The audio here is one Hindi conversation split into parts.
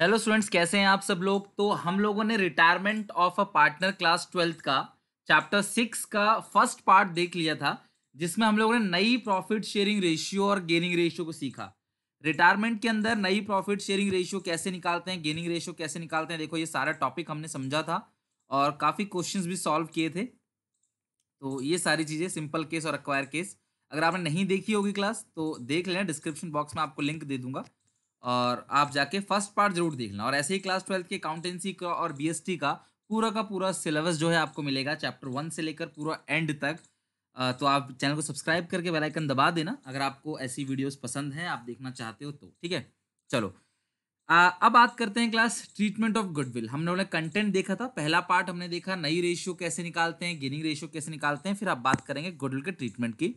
हेलो स्टूडेंट्स कैसे हैं आप सब लोग तो हम लोगों ने retirement of a partner class twelfth का चैप्टर सिक्स का फर्स्ट पार्ट देख लिया था जिसमें हम लोगों ने नई प्रॉफिट शेयरिंग रेशियो और गेनिंग रेशियो को सीखा रिटायरमेंट के अंदर नई प्रॉफिट शेयरिंग रेशियो कैसे निकालते हैं गेनिंग रेशियो कैसे निकालते हैं देखो ये सारा टॉपिक हमने समझा था और काफ़ी क्वेश्चन भी सॉल्व किए थे तो ये सारी चीज़ें सिंपल केस और अक्वायर केस अगर आपने नहीं देखी होगी क्लास तो देख लेना डिस्क्रिप्शन बॉक्स में आपको लिंक दे दूंगा और आप जाके फर्स्ट पार्ट जरूर देखना और ऐसे ही क्लास ट्वेल्थ के अकाउंटेंसी का और बीएसटी का पूरा का पूरा सिलेबस जो है आपको मिलेगा चैप्टर वन से लेकर पूरा एंड तक तो आप चैनल को सब्सक्राइब करके बेल आइकन दबा देना अगर आपको ऐसी वीडियोस पसंद हैं आप देखना चाहते हो तो ठीक है चलो आ, अब बात करते हैं क्लास ट्रीटमेंट ऑफ गुडविल हमने उन्हें कंटेंट देखा था पहला पार्ट हमने देखा नई रेशियो कैसे निकालते हैं गेनिंग रेशियो कैसे निकालते हैं फिर आप बात करेंगे गुडविल के ट्रीटमेंट की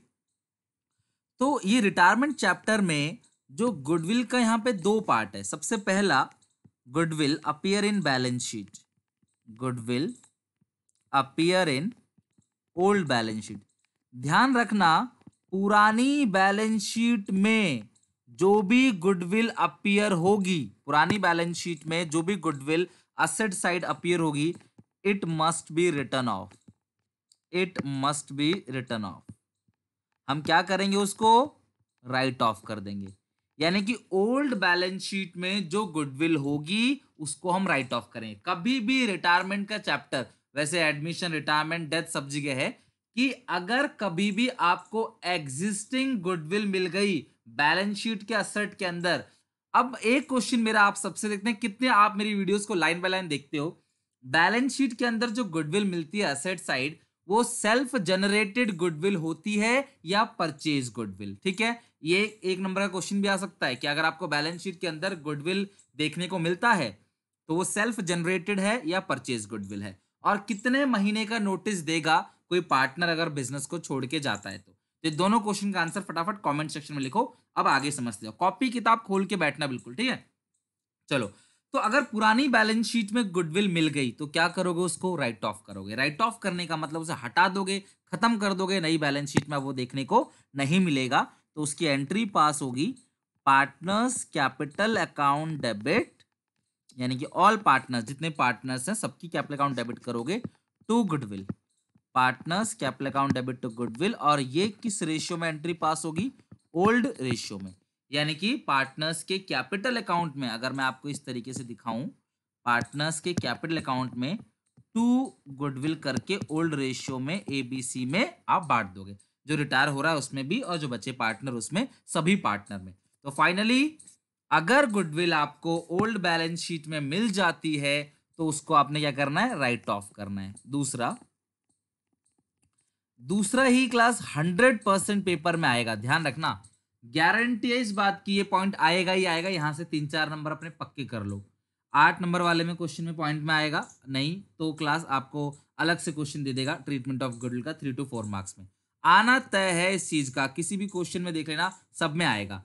तो ये रिटायरमेंट चैप्टर में जो गुडविल का यहाँ पे दो पार्ट है सबसे पहला goodwill appear in balance sheet goodwill appear in old balance sheet ध्यान रखना पुरानी बैलेंस शीट में जो भी गुडविल अपियर होगी पुरानी बैलेंस शीट में जो भी गुडविल असेट साइड अपियर होगी it must be written off it must be written off हम क्या करेंगे उसको राइट ऑफ कर देंगे यानी कि ओल्ड बैलेंस शीट में जो गुडविल होगी उसको हम राइट ऑफ करें कभी भी रिटायरमेंट का चैप्टर वैसे एडमिशन रिटायरमेंट डेथ सब जगह है कि अगर कभी भी आपको एग्जिस्टिंग गुडविल मिल गई बैलेंस शीट के असर्ट के अंदर अब एक क्वेश्चन मेरा आप सबसे देखते हैं कितने आप मेरी वीडियोस को लाइन बाय लाइन देखते हो बैलेंस शीट के अंदर जो गुडविल मिलती है असेट साइड वो सेल्फ जनरेटेड गुडविल होती है या परचेज गुडविल ठीक है ये एक नंबर का क्वेश्चन भी आ सकता है कि अगर आपको बैलेंस शीट के अंदर गुडविल देखने को मिलता है तो वो सेल्फ जनरेटेड है या परचेज गुडविल है और कितने महीने का नोटिस देगा कोई पार्टनर अगर बिजनेस को छोड़ के जाता है तो, तो ये दोनों क्वेश्चन का आंसर फटाफट कमेंट सेक्शन में लिखो अब आगे समझते हो कॉपी किताब खोल के बैठना बिल्कुल ठीक है चलो तो अगर पुरानी बैलेंस शीट में गुडविल मिल गई तो क्या करोगे उसको राइट ऑफ करोगे राइट ऑफ करने का मतलब उसे हटा दोगे खत्म कर दोगे नई बैलेंस शीट में वो देखने को नहीं मिलेगा तो उसकी एंट्री पास होगी पार्टनर्स कैपिटल अकाउंट डेबिट यानी कि ऑल पार्टनर्स जितने पार्टनर्स हैं सबकी कैपिटल अकाउंट डेबिट करोगे to goodwill partners capital account debit to goodwill और ये किस रेशियो में एंट्री पास होगी ओल्ड रेशियो में यानी कि पार्टनर्स के कैपिटल अकाउंट में अगर मैं आपको इस तरीके से दिखाऊं पार्टनर्स के कैपिटल अकाउंट में टू गुडविल करके ओल्ड रेशियो में एबीसी में आप बांट दोगे जो रिटायर हो रहा है उसमें भी और जो बचे पार्टनर उसमें सभी पार्टनर में तो फाइनली अगर गुडविल आपको ओल्ड बैलेंस शीट में मिल जाती है तो उसको आपने क्या करना है राइट ऑफ करना है दूसरा दूसरा ही क्लास हंड्रेड परसेंट पेपर में आएगा ध्यान रखना गारंटी है इस बात की ये पॉइंट आएगा ही आएगा यहाँ से तीन चार नंबर अपने पक्के कर लो आठ नंबर वाले में क्वेश्चन में पॉइंट में आएगा नहीं तो क्लास आपको अलग से क्वेश्चन दे देगा ट्रीटमेंट ऑफ गुडल का थ्री टू फोर मार्क्स में आना तय है इस चीज़ का किसी भी क्वेश्चन में देख लेना सब में आएगा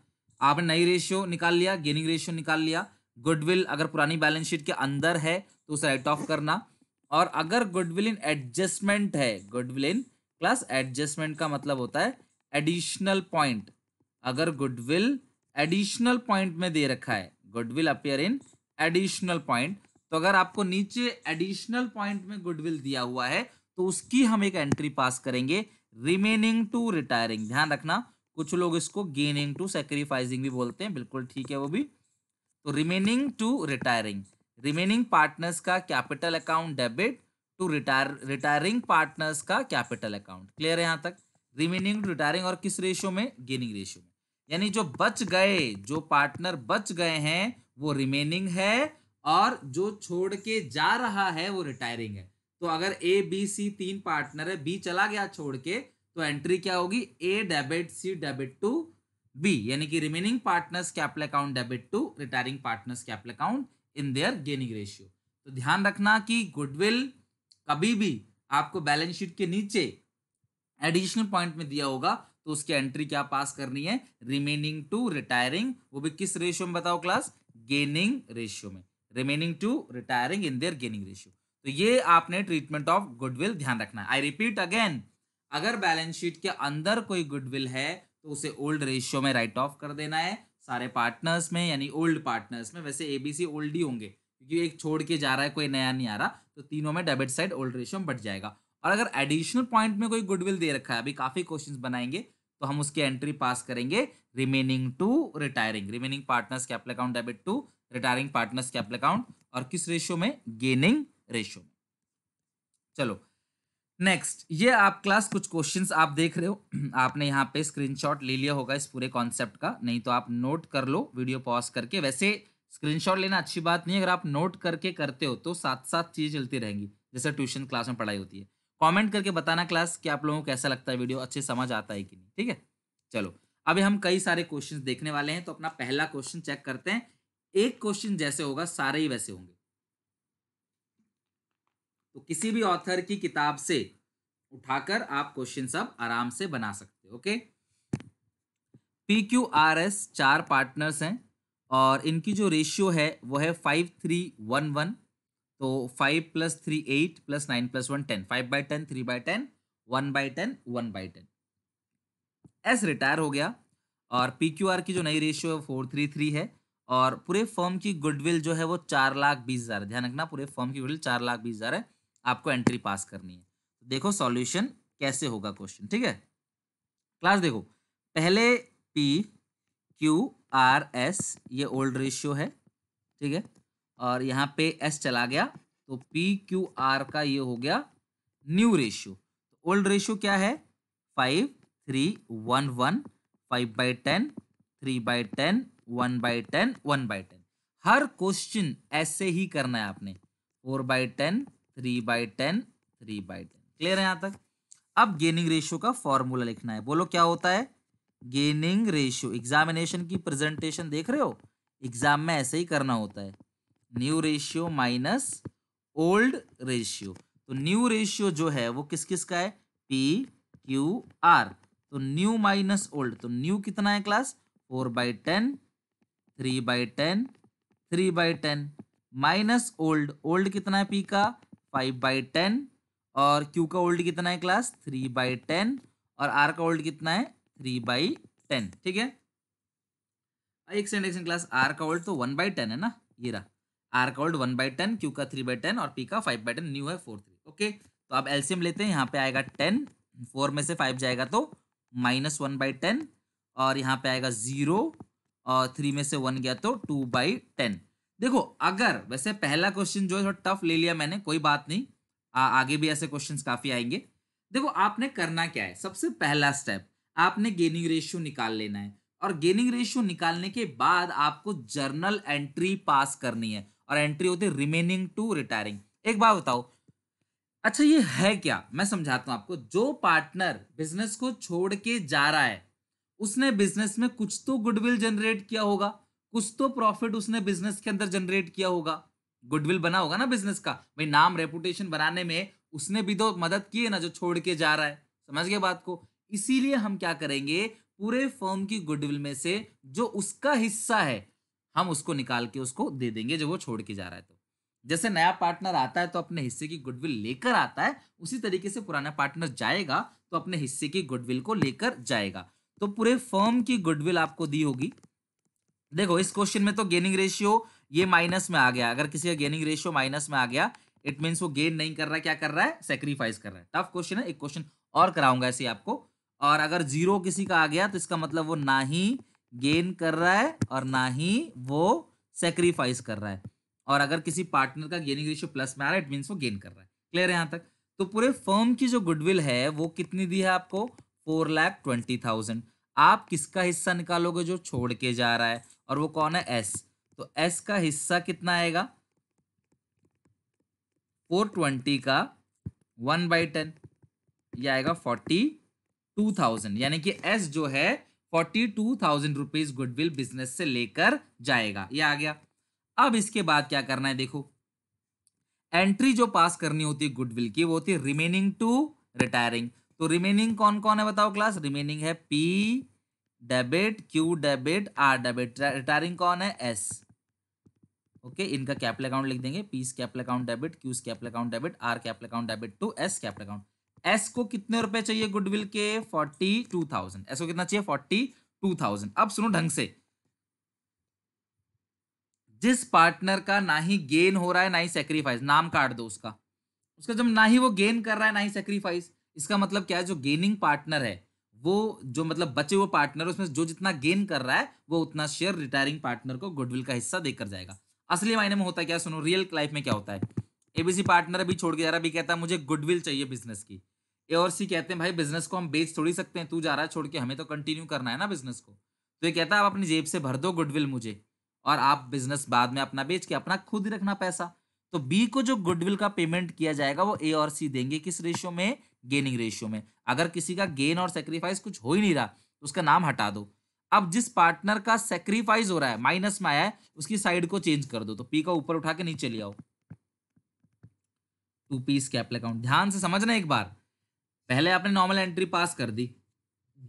आपने नई रेशियो निकाल लिया गेनिंग रेशियो निकाल लिया गुडविल अगर पुरानी बैलेंस शीट के अंदर है तो उसे राइट ऑफ करना और अगर गुडविल इन एडजस्टमेंट है गुडविल इन प्लस एडजस्टमेंट का मतलब होता है एडिशनल पॉइंट अगर गुडविल एडिशनल पॉइंट में दे रखा है goodwill appear in additional point तो अगर आपको नीचे एडिशनल पॉइंट में गुडविल दिया हुआ है तो उसकी हम एक एंट्री पास करेंगे रिमेनिंग टू रिटायरिंग ध्यान रखना कुछ लोग इसको गेनिंग टू सेक्रीफाइसिंग भी बोलते हैं बिल्कुल ठीक है वो भी तो remaining to retiring remaining partners का capital account debit to retire retiring partners का कैपिटल अकाउंट क्लियर है यहां तक रिमेनिंग टू रिटायरिंग और किस रेशियो में गेनिंग रेशियो में यानी जो बच गए जो पार्टनर बच गए हैं वो रिमेनिंग है और जो छोड़ के जा रहा है वो रिटायरिंग है तो अगर ए बी सी तीन पार्टनर है बी चला गया छोड़ के तो एंट्री क्या होगी A debit C debit to B यानी कि remaining partners capital account debit to retiring partners capital account in their gaining ratio तो ध्यान रखना कि गुडविल कभी भी आपको बैलेंस शीट के नीचे एडिशनल पॉइंट में दिया होगा तो उसकी एंट्री क्या पास करनी है रिमेनिंग टू रिटायरिंग वो भी किस रेशियो में बताओ क्लास गेनिंग रेशियो में remaining to retiring in their gaining ratio तो ये आपने ट्रीटमेंट ऑफ गुडविल ध्यान रखना है आई रिपीट अगेन अगर बैलेंस शीट के अंदर कोई गुडविल है तो उसे ओल्ड रेशियो में राइट ऑफ कर देना है सारे पार्टनर्स में यानी ओल्ड पार्टनर्स में वैसे एबीसी ओल्ड ही होंगे क्योंकि एक छोड़ के जा रहा है कोई नया नहीं आ रहा तो तीनों में डेबिट साइड ओल्ड रेशियो बढ़ जाएगा और अगर एडिशनल पॉइंट में कोई गुडविल दे रखा है अभी काफ़ी क्वेश्चन बनाएंगे तो हम उसकी एंट्री पास करेंगे remaining to retiring remaining partners capital account debit to retiring partners capital account और किस रेशियो में गेनिंग रेशियो में चलो नेक्स्ट ये आप क्लास कुछ क्वेश्चन आप देख रहे हो आपने यहाँ पे स्क्रीन ले लिया होगा इस पूरे कॉन्सेप्ट का नहीं तो आप नोट कर लो वीडियो पॉज करके वैसे स्क्रीनशॉट लेना अच्छी बात नहीं है अगर आप नोट करके करते हो तो साथ साथ चीज़ चलती रहेंगी जैसे ट्यूशन क्लास में पढ़ाई होती है कमेंट करके बताना क्लास कि आप लोगों को कैसा लगता है वीडियो अच्छे समझ आता है कि नहीं ठीक है चलो अभी हम कई सारे क्वेश्चन देखने वाले हैं तो अपना पहला क्वेश्चन चेक करते हैं एक क्वेश्चन जैसे होगा सारे ही वैसे होंगे तो किसी भी ऑथर की किताब से उठाकर आप क्वेश्चन सब आराम से बना सकते हो okay P Q R S चार पार्टनर्स हैं और इनकी जो रेशियो है वो है फाइव थ्री वन वन तो five plus three eight plus nine plus one ten five by ten three by ten one by ten one by ten S retire हो गया और पी क्यू आर की जो नई रेशियो है फोर थ्री थ्री है और पूरे फॉर्म की गुडविल जो है वो चार लाख बीस हज़ार ध्यान रखना पूरे फॉर्म की गुडविल चार लाख बीस हज़ार है आपको एंट्री पास करनी है तो देखो सॉल्यूशन कैसे होगा क्वेश्चन ठीक है क्लास देखो पहले पी क्यू आर एस ये ओल्ड रेशियो है ठीक है और यहाँ पे एस चला गया तो पी क्यू आर का ये हो गया न्यू रेशियो तो ओल्ड रेशियो क्या है five three one one five by ten three by ten one by ten one by ten हर क्वेश्चन ऐसे ही करना है आपने four by ten three by ten three by ten clear है यहाँ तक अब गेनिंग रेशियो का फॉर्मूला लिखना है बोलो क्या होता है गेनिंग रेशियो एग्जामिनेशन की प्रेजेंटेशन देख रहे हो एग्जाम में ऐसे ही करना होता है new ratio minus old ratio तो न्यू रेशियो जो है वो किस किस का है पी क्यू आर तो न्यू माइनस ओल्ड तो न्यू कितना है class four by ten three by ten three by ten minus old old कितना है पी का फाइव बाई टेन और क्यू का ओल्ड कितना है क्लास थ्री बाई टेन और आर का ओल्ड कितना है थ्री बाई टेन ठीक है एक सेकेंड एक क्लास आर का ओल्ड तो वन बाई टेन है ना ये रहा R called one by ten Q का थ्री बाई टेन और पी का फाइव बाई टेन न्यू है फोर थ्री ओके तो आप एल्सियम लेते हैं यहाँ पे आएगा टेन फोर में से फाइव जाएगा तो माइनस वन बाई टेन और यहाँ पे आएगा जीरो और थ्री में से वन गया तो टू बाई टेन देखो अगर वैसे पहला क्वेश्चन जो है थोड़ा टफ ले लिया मैंने कोई बात नहीं आ, आगे भी ऐसे क्वेश्चन काफ़ी आएंगे देखो आपने करना क्या है सबसे पहला स्टेप आपने गेनिंग रेशियो निकाल लेना है और गेनिंग रेशियो निकालने के बाद आपको जर्नल एंट्री पास करनी है और एंट्री होती है रिमेनिंग टू रिटायरिंग एक बात बताओ अच्छा ये है क्या मैं समझाता हूँ आपको जो पार्टनर बिजनेस को छोड़ के जा रहा है उसने बिजनेस में कुछ तो गुडविल जनरेट किया होगा कुछ तो प्रॉफिट उसने बिजनेस के अंदर जनरेट किया होगा गुडविल बना होगा ना बिजनेस का भाई नाम रेपुटेशन बनाने में उसने भी तो मदद की है ना जो छोड़ के जा रहा है समझ गए बात को इसीलिए हम क्या करेंगे पूरे फर्म की गुडविल में से जो उसका हिस्सा है हम उसको निकाल के उसको दे देंगे जब वो छोड़ के जा रहा है तो जैसे नया पार्टनर आता है तो अपने हिस्से की गुडविल लेकर आता है उसी तरीके से पुराना पार्टनर जाएगा तो अपने हिस्से की गुडविल को लेकर जाएगा तो पूरे फर्म की गुडविल आपको दी होगी देखो इस क्वेश्चन में तो गेनिंग रेशियो ये माइनस में आ गया अगर किसी का गेनिंग रेशियो माइनस में आ गया इट मीन्स वो गेन नहीं कर रहा है क्या कर रहा है सेक्रीफाइस कर रहा है टफ क्वेश्चन है एक क्वेश्चन और कराऊंगा ऐसे आपको और अगर जीरो किसी का आ गया तो इसका मतलब वो ना ही गेन कर रहा है और ना ही वो सेक्रीफाइस कर रहा है और अगर किसी पार्टनर का गेनिंग रेशियो प्लस में आ रहा है इट मीन्स वो गेन कर रहा है क्लियर है यहाँ तक तो पूरे फर्म की जो गुडविल है वो कितनी दी है आपको फोर लैख ट्वेंटी थाउजेंड आप किसका हिस्सा निकालोगे जो छोड़ के जा रहा है और वो कौन है एस तो एस का हिस्सा कितना आएगा फोर ट्वेंटी का वन बाई टेन यह आएगा फोर्टी टू थाउजेंड यानी कि एस जो है forty two thousand rupees goodwill business से लेकर जाएगा ये आ गया अब इसके बाद क्या करना है देखो एंट्री जो पास करनी होती है गुडविल की वो होती है रिमेनिंग टू रिटायरिंग तो रिमेनिंग कौन कौन है बताओ क्लास रिमेनिंग है P debit Q debit R debit retiring कौन है एस ओके okay, इनका कैपिटल अकाउंट लिख देंगे P's capital account debit Q's capital account debit R capital account debit to S capital account S को कितने रुपए चाहिए गुडविल के फोर्टी टू थाउजेंड एस को कितना चाहिए फोर्टी टू थाउजेंड अब सुनो ढंग से जिस पार्टनर का ना ही गेन हो रहा है ना ही सेक्रीफाइस नाम काट दो उसका उसका जब ना ही वो गेन कर रहा है ना ही सेक्रीफाइस इसका मतलब क्या है जो गेनिंग पार्टनर है वो जो मतलब बचे हुए पार्टनर उसमें जो जितना गेन कर रहा है वो उतना शेयर रिटायरिंग पार्टनर को गुडविल का हिस्सा देकर जाएगा असली मायने में होता है क्या सुनो रियल लाइफ में क्या होता है एबीसी पार्टनर अभी छोड़ के जा रहा है अभी कहता है मुझे गुडविल चाहिए बिजनेस की ए और सी कहते हैं भाई बिजनेस को हम बेच थोड़ी सकते हैं तू जा रहा है छोड़ के हमें तो कंटिन्यू करना है ना बिजनेस को तो ये कहता है आप अपनी जेब से भर दो गुडविल मुझे और आप बिजनेस बाद में अपना बेच के अपना खुद रखना पैसा तो बी को जो गुडविल का पेमेंट किया जाएगा वो ए और सी देंगे किस रेशियो में गेनिंग रेशियो में अगर किसी का गेन और सेक्रीफाइस कुछ हो ही नहीं रहा तो उसका नाम हटा दो अब जिस पार्टनर का सेक्रीफाइस हो रहा है माइनस में आया है उसकी साइड को चेंज कर दो तो पी का ऊपर उठा के नीचे ले आओ टू पीस स्कैपल अकाउंट ध्यान से समझना एक बार पहले आपने नॉर्मल एंट्री पास कर दी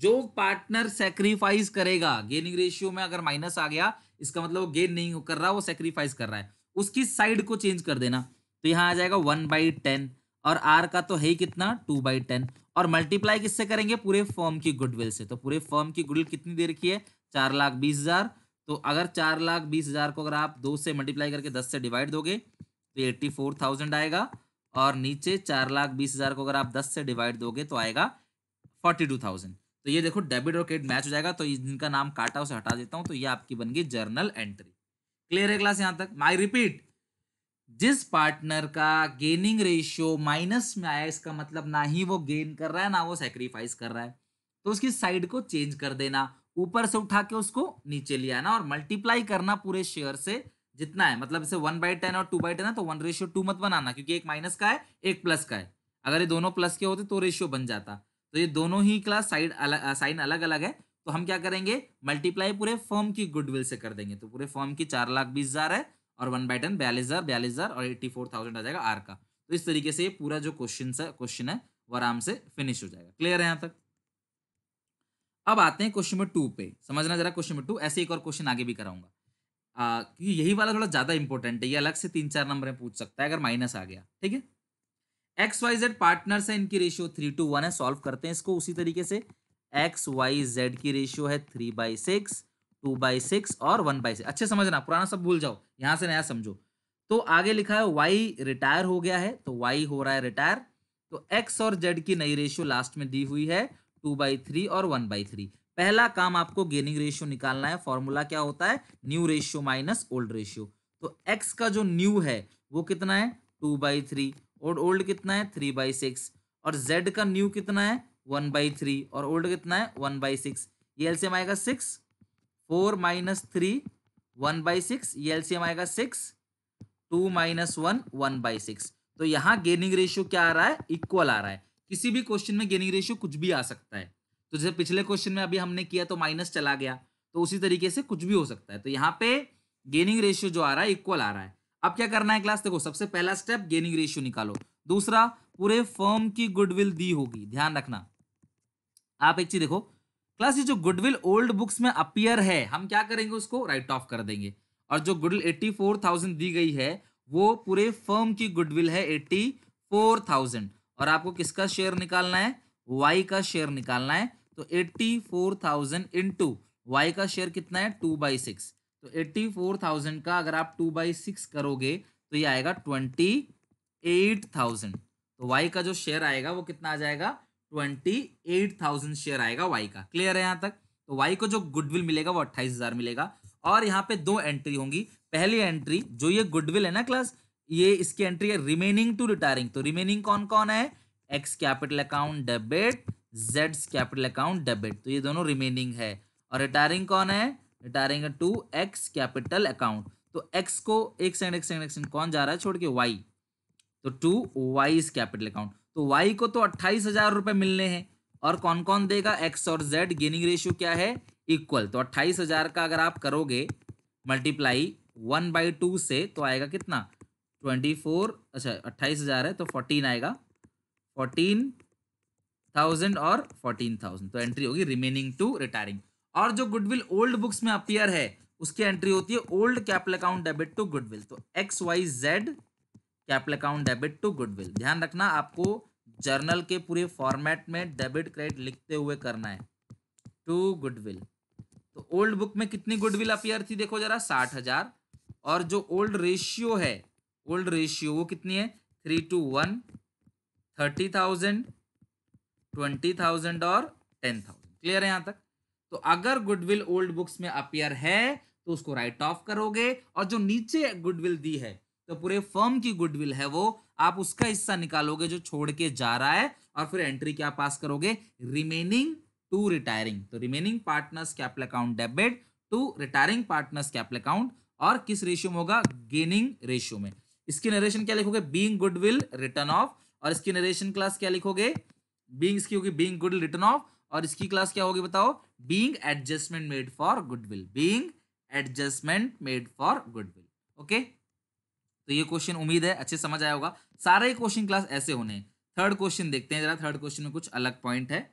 जो पार्टनर सेक्रीफाइस करेगा गेनिंग रेशियो में अगर माइनस आ गया इसका मतलब वो गेन नहीं कर रहा वो सेक्रीफाइस कर रहा है उसकी साइड को चेंज कर देना तो यहाँ आ जाएगा वन बाई टेन और आर का तो है कितना टू बाई टेन और मल्टीप्लाई किससे करेंगे पूरे फॉर्म की गुडविल से तो पूरे फॉर्म की गुडविल कितनी दे रखी है चार लाख बीस हजार तो अगर चार लाख बीस हजार को अगर आप दो से मल्टीप्लाई करके दस से डिवाइड दोगे तो एट्टी फोर थाउजेंड आएगा और नीचे चार लाख बीस हज़ार को अगर आप दस से डिवाइड दोगे तो आएगा फोर्टी टू थाउजेंड तो ये देखो डेबिट और क्रेडिट मैच हो जाएगा तो जिनका नाम काटा उसे हटा देता हूं तो ये आपकी बन गई जर्नल एंट्री क्लियर है क्लास यहां तक माई रिपीट जिस पार्टनर का गेनिंग रेशियो माइनस में आया इसका मतलब ना ही वो गेन कर रहा है ना वो सेक्रीफाइस कर रहा है तो उसकी साइड को चेंज कर देना ऊपर से उठा के उसको नीचे ले आना और मल्टीप्लाई करना पूरे शेयर से जितना है मतलब इसे वन बाई टेन और टू बाई टेन है तो वन रेशियो टू मत बनाना क्योंकि एक माइनस का है एक प्लस का है अगर ये दोनों प्लस के होते तो रेशियो बन जाता तो ये दोनों ही क्लास साइड अलग साइन अलग अलग है तो हम क्या करेंगे मल्टीप्लाई पूरे फॉर्म की गुडविल से कर देंगे तो पूरे फॉर्म की चार लाख बीस हज़ार है और वन बाई टेन बयालीस हज़ार बयालीस हज़ार और एट्टी फोर थाउजेंड आ जाएगा आर का तो इस तरीके से ये पूरा जो क्वेश्चन है क्वेश्चन है वो आराम से फिनिश हो जाएगा क्लियर है यहाँ तक अब आते हैं क्वेश्चन नंबर टू पे समझना जरा क्वेश्चन नंबर टू ऐसे एक और क्वेश्चन आगे भी कराऊंगा क्योंकि यही वाला थोड़ा ज़्यादा इंपॉर्टेंट है ये अलग से तीन चार नंबर में पूछ सकता है अगर माइनस आ गया ठीक है एक्स वाई जेड पार्टनर है इनकी रेशियो थ्री टू वन है सॉल्व करते हैं इसको उसी तरीके से एक्स वाई जेड की रेशियो है three by six two by six और वन बाई सिक्स अच्छे समझना पुराना सब भूल जाओ यहां से नया समझो तो आगे लिखा है वाई रिटायर हो गया है तो वाई हो रहा है रिटायर तो एक्स और जेड की नई रेशियो लास्ट में दी हुई है टू बाई थ्री और वन बाई थ्री पहला काम आपको गेनिंग रेशियो निकालना है फॉर्मूला क्या होता है new ratio minus old ratio तो एक्स का जो न्यू है वो कितना है टू बाई थ्री और ओल्ड कितना है थ्री बाई सिक्स और जेड का न्यू कितना है वन बाई थ्री और ओल्ड कितना है वन बाई सिक्स ये एलसीएम आएगा six four minus three one by six ये एलसीएम आएगा six two minus one one by six तो यहाँ गेनिंग रेशियो क्या आ रहा है इक्वल आ रहा है किसी भी क्वेश्चन में गेनिंग रेशियो कुछ भी आ सकता है तो जैसे पिछले क्वेश्चन में अभी हमने किया तो माइनस चला गया तो उसी तरीके से कुछ भी हो सकता है तो यहाँ पे गेनिंग रेशियो जो आ रहा है इक्वल आ रहा है अब क्या करना है क्लास देखो सबसे पहला स्टेप गेनिंग रेशियो निकालो दूसरा पूरे फर्म की गुडविल दी होगी ध्यान रखना आप एक चीज देखो क्लास ये जो गुडविल ओल्ड बुक्स में अपियर है हम क्या करेंगे उसको राइट ऑफ कर देंगे और जो गुडविल एट्टी फोर थाउजेंड दी गई है वो पूरे फर्म की गुडविल है एट्टी फोर थाउजेंड और आपको किसका शेयर निकालना है वाई का शेयर निकालना है तो eighty four thousand into Y का शेयर कितना है टू बाई सिक्स तो एट्टी फोर थाउजेंड का अगर आप टू बाई सिक्स करोगे तो ये आएगा ट्वेंटी एट थाउजेंड तो वाई का जो शेयर आएगा वो कितना आ जाएगा ट्वेंटी एट थाउजेंड शेयर आएगा वाई का क्लियर है यहाँ तक तो वाई को जो गुडविल मिलेगा वो अट्ठाईस हजार मिलेगा और यहाँ पे दो एंट्री होंगी पहली एंट्री जो ये गुडविल है ना क्लास ये इसकी एंट्री है रिमेनिंग टू रिटायरिंग तो रिमेनिंग कौन कौन है एक्स कैपिटल अकाउंट डेबिट जेड्स कैपिटल अकाउंट डेबिट तो ये दोनों रिमेनिंग है और रिटायरिंग कौन है retiring to X capital account तो एक्स को एक सेकंड एक सेकंड एक सेकंड कौन जा रहा है छोड़ के वाई तो टू वाई कैपिटल अकाउंट तो वाई को तो अट्ठाईस हजार रुपए मिलने हैं और कौन कौन देगा एक्स और जेड गेनिंग रेशियो क्या है इक्वल तो अट्ठाईस हजार का अगर आप करोगे मल्टीप्लाई वन बाई टू से तो आएगा कितना ट्वेंटी फोर अच्छा अट्ठाईस हजार है तो फोर्टीन आएगा फोर्टीन थाउजेंड और फोर्टीन थाउजेंड तो एंट्री होगी रिमेनिंग टू रिटायरिंग और जो गुडविल ओल्ड बुक्स में अपियर है उसकी एंट्री होती है old capital account debit to goodwill तो X Y Z capital account debit to goodwill ध्यान रखना आपको जर्नल के पूरे फॉर्मेट में डेबिट क्रेडिट लिखते हुए करना है टू गुडविल तो ओल्ड बुक में कितनी गुडविल अपियर थी देखो जरा साठ हजार और जो ओल्ड रेशियो है ओल्ड रेशियो वो कितनी है three two one thirty thousand twenty thousand और टेन थाउजेंड क्लियर है यहां तक तो अगर गुडविल ओल्ड बुक्स में अपियर है तो उसको राइट ऑफ करोगे और जो नीचे गुडविल दी है तो पूरे फर्म की गुडविल है वो आप उसका हिस्सा निकालोगे जो छोड़ के जा रहा है और फिर एंट्री क्या पास करोगे रिमेनिंग टू रिटायरिंग तो remaining partners capital account debit to retiring partners capital account और किस रेशियो में होगा गेनिंग रेशियो में इसकी नरेशन क्या लिखोगे बींग गुडविल रिटर्न ऑफ और इसकी नरेशन क्लास क्या लिखोगे बींग्स की होगी बींग गुड रिटर्न ऑफ और इसकी क्लास क्या होगी बताओ being adjustment made for goodwill being adjustment made for goodwill okay तो ये क्वेश्चन उम्मीद है अच्छे समझ आया होगा सारे क्वेश्चन क्लास ऐसे होने थर्ड क्वेश्चन देखते हैं जरा थर्ड क्वेश्चन में कुछ अलग पॉइंट है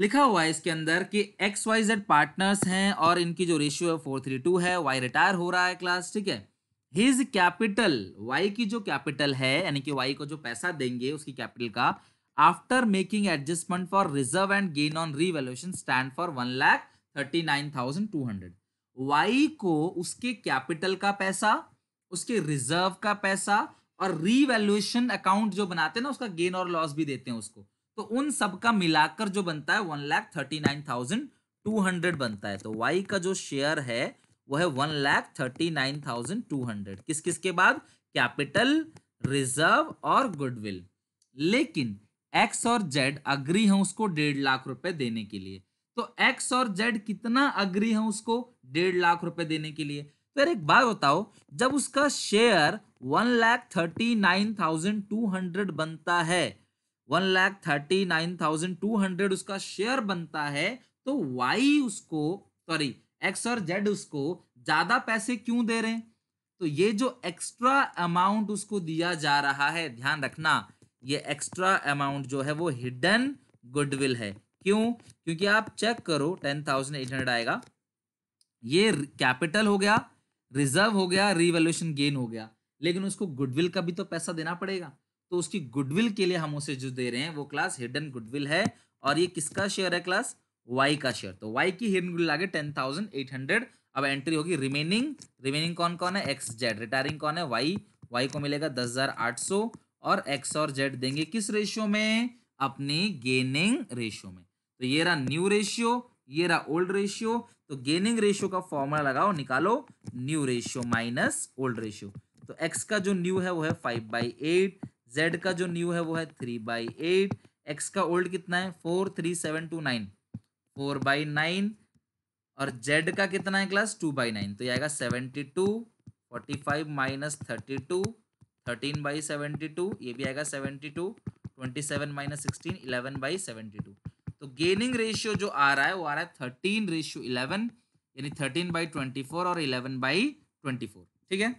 लिखा हुआ है इसके अंदर कि एक्स वाई जेड पार्टनर्स हैं और इनकी जो रेशियो है फोर थ्री टू है वाई रिटायर हो रहा है क्लास ठीक है हिज कैपिटल वाई की जो कैपिटल है यानी कि वाई को जो पैसा देंगे उसकी कैपिटल का after making adjustment for reserve and gain on revaluation stand for one lakh thirty nine thousand two hundred Y को उसके कैपिटल का पैसा उसके रिजर्व का पैसा और रीवैल्यूएशन अकाउंट जो बनाते हैं ना उसका गेन और लॉस भी देते हैं उसको तो उन सब का मिलाकर जो बनता है one lakh thirty nine thousand two hundred बनता है तो वाई का जो शेयर है वो है one lakh thirty nine thousand two hundred किस किसके बाद कैपिटल रिजर्व और गुडविल लेकिन एक्स और जेड अग्री हैं उसको डेढ़ लाख रुपए देने के लिए तो एक्स और जेड कितना अग्री हैं उसको डेढ़ लाख रुपए देने के लिए तो यार एक बात बताओ जब उसका share one lakh thirty nine thousand two hundred बनता है one lakh thirty nine thousand two hundred उसका शेयर बनता है तो वाई उसको सॉरी एक्स और जेड उसको ज्यादा पैसे क्यों दे रहे हैं तो ये जो एक्स्ट्रा अमाउंट उसको दिया जा रहा है ध्यान रखना ये एक्स्ट्रा अमाउंट जो है वो हिडन गुडविल है क्यों क्योंकि आप चेक करो टेन थाउजेंड एट हंड्रेड आएगा ये कैपिटल हो गया रिजर्व हो गया रिवेल्यूशन गेन हो गया लेकिन उसको गुडविल का भी तो पैसा देना पड़ेगा तो उसकी गुडविल के लिए हम उसे जो दे रहे हैं वो क्लास हिडन गुडविल है और ये किसका शेयर है क्लास वाई का शेयर तो वाई की हिडन गुडविल आगे टेन थाउजेंड एट हंड्रेड अब एंट्री होगी रिमेनिंग रिमेनिंग कौन कौन है एक्स जेड रिटायरिंग कौन है वाई वाई को मिलेगा दस हजार आठ सौ और एक्स और जेड देंगे किस रेशियो में अपनी गेनिंग रेशियो में तो ये रहा न्यू रेशियो ये रहा ओल्ड रेशियो तो गेनिंग रेशियो का फॉर्मूला लगाओ निकालो new ratio minus old ratio तो एक्स का जो न्यू है वो है फाइव बाई एट जेड का जो न्यू है वो है थ्री बाई एट एक्स का ओल्ड कितना है four three seven two nine four by nine और जेड का कितना है क्लास टू बाई नाइन तो ये आएगा seventy two forty five minus thirty two thirteen by seventy two ये भी आएगा seventy two twenty seven minus sixteen eleven by seventy two तो गेनिंग रेशियो जो आ रहा है वो आ रहा है थर्टीन रेशियो इलेवन यानी थर्टीन बाई ट्वेंटी फोर और इलेवन बाई ट्वेंटी फोर ठीक है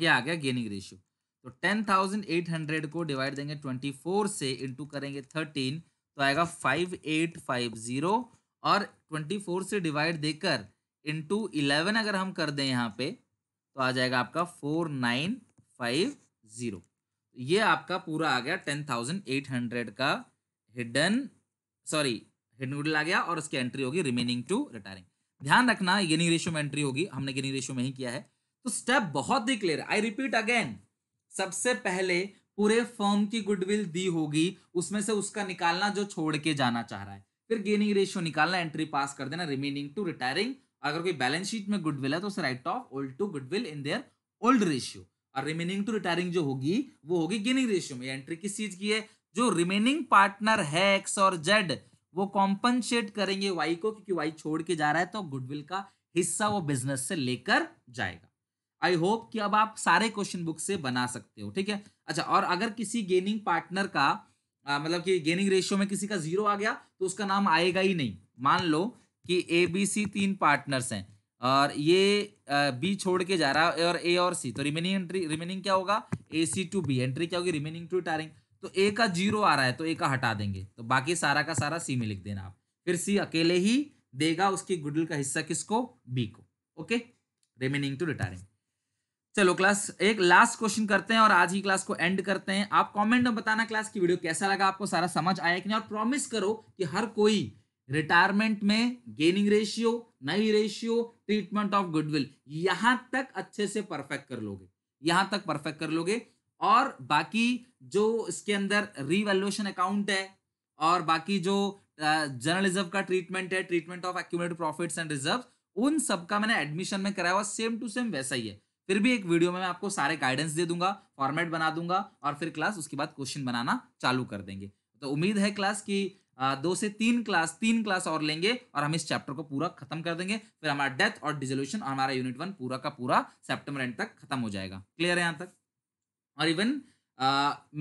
ये आ गया गेनिंग रेशियो तो टेन थाउजेंड एट हंड्रेड को डिवाइड देंगे ट्वेंटी फोर से इंटू करेंगे थर्टीन तो आएगा फाइव एट फाइव जीरो और ट्वेंटी फोर से डिवाइड देकर इंटू इलेवन अगर हम कर दें यहाँ पे तो आ जाएगा आपका फोर नाइन फाइव ज़ीरो ये आपका पूरा आ गया टेन थाउजेंड एट हंड्रेड का हिडन सॉरी हिडन गुडल आ गया और उसकी एंट्री होगी रिमेनिंग टू रिटायरिंग ध्यान रखना गिनी रेशो में एंट्री होगी हमने गिनी रेशो में ही किया है तो स्टेप बहुत ही क्लियर आई रिपीट अगेन सबसे पहले पूरे फॉर्म की गुडविल दी होगी उसमें से उसका निकालना जो छोड़ के जाना चाह रहा है फिर गेनिंग रेशियो निकालना एंट्री पास कर देना रिमेनिंग टू रिटायरिंग अगर कोई बैलेंस शीट में गुडविल है तो उसे write off old to goodwill in their old ratio और रिमेनिंग टू रिटायरिंग जो होगी वो होगी गेनिंग रेशियो में एंट्री किस चीज की है जो रिमेनिंग पार्टनर है एक्स और जेड वो कॉम्पनसेट करेंगे वाई को क्योंकि वाई छोड़ के जा रहा है तो गुडविल का हिस्सा वो बिजनेस से लेकर जाएगा आई होप कि अब आप सारे क्वेश्चन बुक से बना सकते हो ठीक है अच्छा और अगर किसी गेनिंग पार्टनर का आ, मतलब कि गेनिंग रेशियो में किसी का जीरो आ गया तो उसका नाम आएगा ही नहीं मान लो कि ए बी सी तीन पार्टनर्स हैं और ये बी छोड़ के जा रहा है और ए और सी तो रिमेनिंग एंट्री रिमेनिंग क्या होगा A C to B entry क्या होगी रिमेनिंग टू टारिंग तो ए का जीरो आ रहा है तो ए का हटा देंगे तो बाकी सारा का सारा सी में लिख देना आप फिर सी अकेले ही देगा उसकी गुडल का हिस्सा किसको बी को ओके रिमेनिंग टू रिटायरिंग चलो क्लास एक लास्ट क्वेश्चन करते हैं और आज ही क्लास को एंड करते हैं आप कमेंट में बताना क्लास की वीडियो कैसा लगा आपको सारा समझ आया कि नहीं और प्रॉमिस करो कि हर कोई रिटायरमेंट में गेनिंग रेशियो नई रेशियो ट्रीटमेंट ऑफ गुडविल यहां तक अच्छे से परफेक्ट कर लोगे यहां तक परफेक्ट कर लोगे और बाकी जो इसके अंदर रिवेल्युएशन अकाउंट है और बाकी जो जर्नलिज्म का ट्रीटमेंट है treatment of accumulated profits and reserve उन सब का मैंने एडमिशन में कराया हुआ सेम टू सेम वैसा ही है फिर भी एक वीडियो में मैं आपको सारे गाइडेंस दे दूंगा फॉर्मेट बना दूंगा और फिर क्लास उसके बाद क्वेश्चन बनाना चालू कर देंगे तो उम्मीद है क्लास की दो से तीन क्लास तीन क्लास और लेंगे और हम इस चैप्टर को पूरा खत्म कर देंगे फिर हमारा डेथ और डिजोल्यूशन और हमारा यूनिट वन पूरा का पूरा सेप्टेम्बर एंड तक खत्म हो जाएगा क्लियर है यहाँ तक और इवन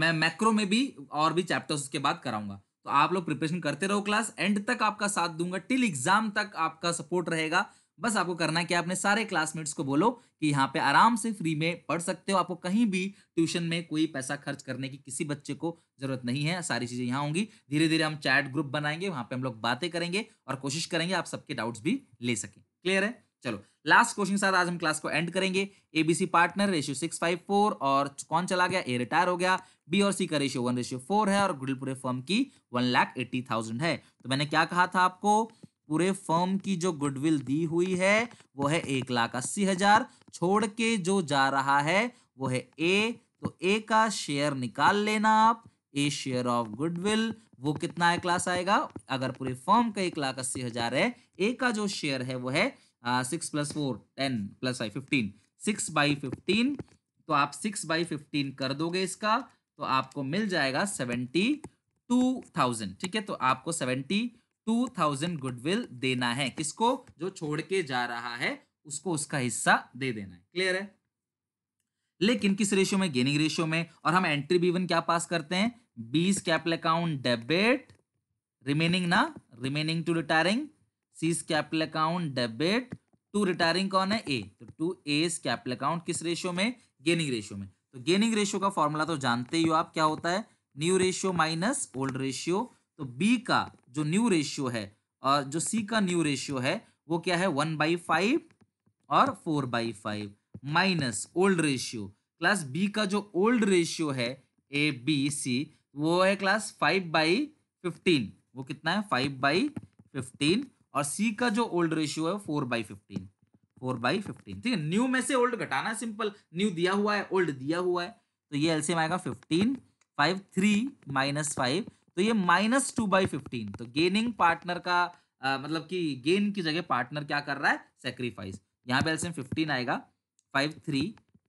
मैं मैक्रो में भी और भी चैप्टर्स उसके बाद कराऊंगा तो आप लोग प्रिपरेशन करते रहो क्लास एंड तक आपका साथ दूंगा टिल एग्जाम तक आपका सपोर्ट रहेगा बस आपको करना है कि आपने सारे क्लासमेट्स को बोलो कि यहाँ पे आराम से फ्री में पढ़ सकते हो आपको कहीं भी ट्यूशन में कोई पैसा खर्च करने की किसी बच्चे को जरूरत नहीं है सारी चीज़ें यहाँ होंगी धीरे धीरे हम चैट ग्रुप बनाएंगे वहाँ पे हम लोग बातें करेंगे और कोशिश करेंगे आप सबके डाउट्स भी ले सकें क्लियर है चलो लास्ट क्वेश्चन साथ आज हम क्लास को एंड करेंगे C partner ratio six five four और कौन चला गया ए रिटायर हो गया बी और सी का रेशियो वन रेशियो फोर है और गुडलपुरे फॉर्म की वन लाख एट्टी थाउजेंड है तो मैंने क्या कहा था आपको पूरे फर्म की जो गुडविल दी हुई है वो है एक लाख अस्सी हजार छोड़ के जो जा रहा है वो है ए तो ए का शेयर निकाल लेना आप ए शेयर ऑफ गुडविल वो कितना है क्लास आएगा अगर पूरे फर्म का एक लाख अस्सी हजार है ए का जो शेयर है वो है six plus four ten plus आई फिफ्टीन सिक्स बाई फिफ्टीन तो आप सिक्स बाई फिफ्टीन कर दोगे इसका तो आपको मिल जाएगा सेवेंटी टू थाउजेंड ठीक है तो आपको सेवेंटी टू थाउजेंड गुडविल देना है किसको जो छोड़ के जा रहा है उसको उसका हिस्सा दे देना है क्लियर है लेकिन किस रेशियो में गेनिंग रेशियो में और हम एंट्री बीवन क्या पास करते हैं बीस कैपिटल अकाउंट डेबिट रिमेनिंग ना रिमेनिंग टू रिटायरिंग सीस capital account debit to retiring कौन है ए तो टू एज कैपिटल अकाउंट किस रेशियो में गेनिंग रेशियो में तो गेनिंग रेशियो का फॉर्मूला तो जानते ही हो आप क्या होता है new ratio minus old ratio तो बी का जो न्यू रेशियो है और जो सी का न्यू रेशियो है वो क्या है वन बाई फाइव और four by five minus old ratio class B का जो ओल्ड रेशियो है ए बी सी वो है क्लास फाइव बाई फिफ्टीन वो कितना है फाइव बाई फिफ्टीन और सी का जो ओल्ड रेशियो है four by fifteen four by fifteen ठीक है न्यू में से ओल्ड घटाना सिंपल न्यू दिया हुआ है ओल्ड दिया हुआ है तो ये एलसीएम आएगा fifteen five three minus five तो ये माइनस टू बाई फिफ्टीन तो गेनिंग पार्टनर का आ, मतलब कि गेन की जगह पार्टनर क्या कर रहा है सेक्रीफाइस यहाँ पे एल्सियम फिफ्टीन आएगा five three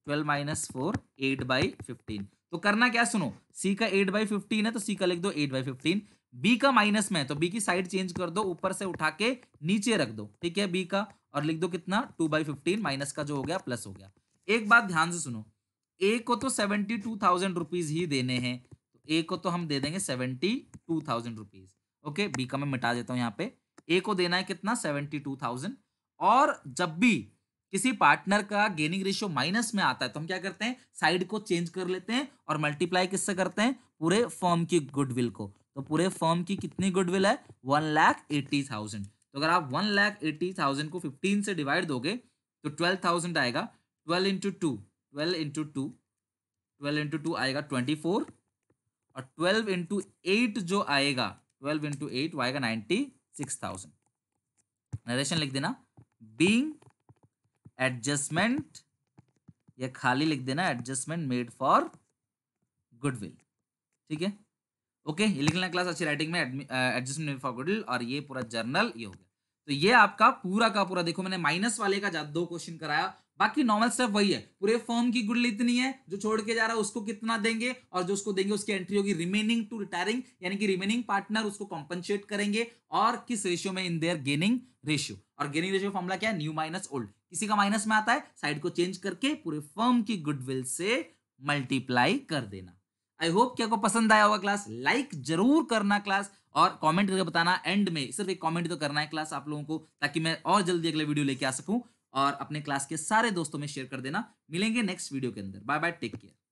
twelve minus four eight by fifteen तो करना क्या सुनो सी का एट बाई फिफ्टीन है तो सी का लिख दो एट बाई फिफ्टीन बी का माइनस में है तो बी की साइड चेंज कर दो ऊपर से उठा के नीचे रख दो ठीक है बी का और लिख दो कितना टू बाई फिफ्टीन माइनस का जो हो गया प्लस हो गया एक बात ध्यान से सुनो ए को तो सेवेंटी टू थाउजेंड रुपीज ही देने हैं ए को तो हम दे देंगे seventy two thousand rupees okay B का मैं मिटा देता हूँ यहाँ पे ए को देना है कितना सेवेंटी टू थाउजेंड और जब भी किसी पार्टनर का गेनिंग रेशियो माइनस में आता है तो हम क्या करते हैं साइड को चेंज कर लेते हैं और मल्टीप्लाई किससे करते हैं पूरे फॉर्म की गुडविल को तो पूरे फॉर्म की कितनी गुडविल है वन लाख एट्टी थाउजेंड तो अगर आप वन लाख एट्टी थाउजेंड को फिफ्टीन से डिवाइड दोगे तो ट्वेल्व थाउजेंड आएगा twelve into two twelve into two twelve into two आएगा ट्वेंटी फोर और ट्वेल्व इंटू एट जो आएगा ट्वेल्व इंटू एट वो आएगा नाइन्टी सिक्स थाउजेंड नरेशन लिख देना बींग एडजस्टमेंट या खाली लिख देना एडजस्टमेंट मेड फॉर गुडविल ठीक है ओके ये लिखना क्लास अच्छी राइटिंग में एडजस्टमेंट मेड फॉर गुडविल और ये पूरा जर्नल ये हो गया तो ये आपका पूरा का पूरा देखो मैंने माइनस वाले का दो क्वेश्चन कराया बाकी नॉर्मल स्टेप वही है पूरे फॉर्म की गुडली इतनी है जो छोड़ के जा रहा है उसको कितना देंगे और जो उसको देंगे उसकी एंट्री होगी रिमेनिंग टू रिटायरिंग यानी कि रिमेनिंग पार्टनर उसको कॉम्पनसेट करेंगे और किस रेशियो में इन देयर गेनिंग रेशियो और गेनिंग रेशियो फॉर्मला क्या है न्यू माइनस ओल्ड किसी का माइनस में आता है साइड को चेंज करके पूरे फॉर्म की गुडविल से मल्टीप्लाई कर देना आई होप क्या को पसंद आया होगा क्लास लाइक जरूर करना क्लास और कमेंट करके बताना एंड में सिर्फ एक कमेंट तो करना है क्लास आप लोगों को ताकि मैं और जल्दी अगले वीडियो लेके आ सकूं और अपने क्लास के सारे दोस्तों में शेयर कर देना मिलेंगे नेक्स्ट वीडियो के अंदर बाय बाय टेक केयर